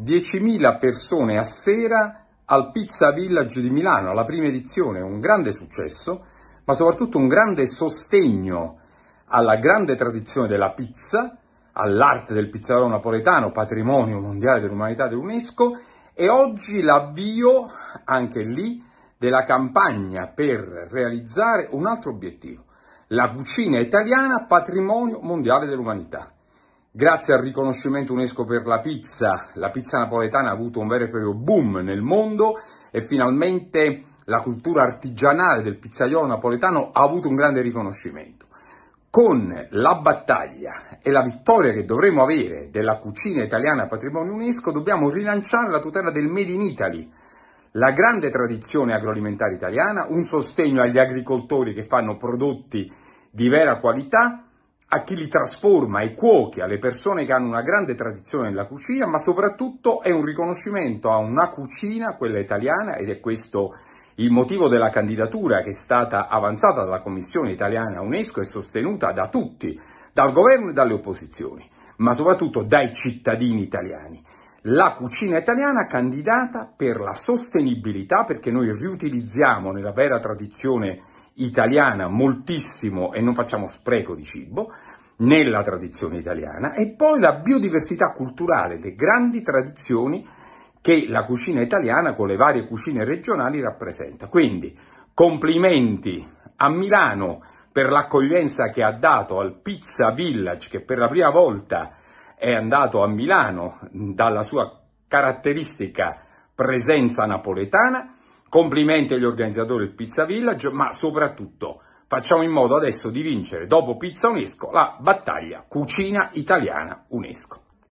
10.000 persone a sera al Pizza Village di Milano, la prima edizione, un grande successo, ma soprattutto un grande sostegno alla grande tradizione della pizza, all'arte del pizzaiolo napoletano, patrimonio mondiale dell'umanità dell'UNESCO, e oggi l'avvio anche lì della campagna per realizzare un altro obiettivo, la cucina italiana patrimonio mondiale dell'umanità. Grazie al riconoscimento UNESCO per la pizza, la pizza napoletana ha avuto un vero e proprio boom nel mondo e finalmente la cultura artigianale del pizzaiolo napoletano ha avuto un grande riconoscimento. Con la battaglia e la vittoria che dovremo avere della cucina italiana patrimonio UNESCO, dobbiamo rilanciare la tutela del Made in Italy, la grande tradizione agroalimentare italiana, un sostegno agli agricoltori che fanno prodotti di vera qualità a chi li trasforma, ai cuochi, alle persone che hanno una grande tradizione nella cucina, ma soprattutto è un riconoscimento a una cucina, quella italiana, ed è questo il motivo della candidatura che è stata avanzata dalla Commissione italiana UNESCO e sostenuta da tutti, dal governo e dalle opposizioni, ma soprattutto dai cittadini italiani. La cucina italiana candidata per la sostenibilità, perché noi riutilizziamo nella vera tradizione italiana moltissimo e non facciamo spreco di cibo nella tradizione italiana e poi la biodiversità culturale, le grandi tradizioni che la cucina italiana con le varie cucine regionali rappresenta. Quindi complimenti a Milano per l'accoglienza che ha dato al Pizza Village che per la prima volta è andato a Milano dalla sua caratteristica presenza napoletana Complimenti agli organizzatori del Pizza Village, ma soprattutto facciamo in modo adesso di vincere, dopo Pizza UNESCO, la battaglia Cucina Italiana UNESCO.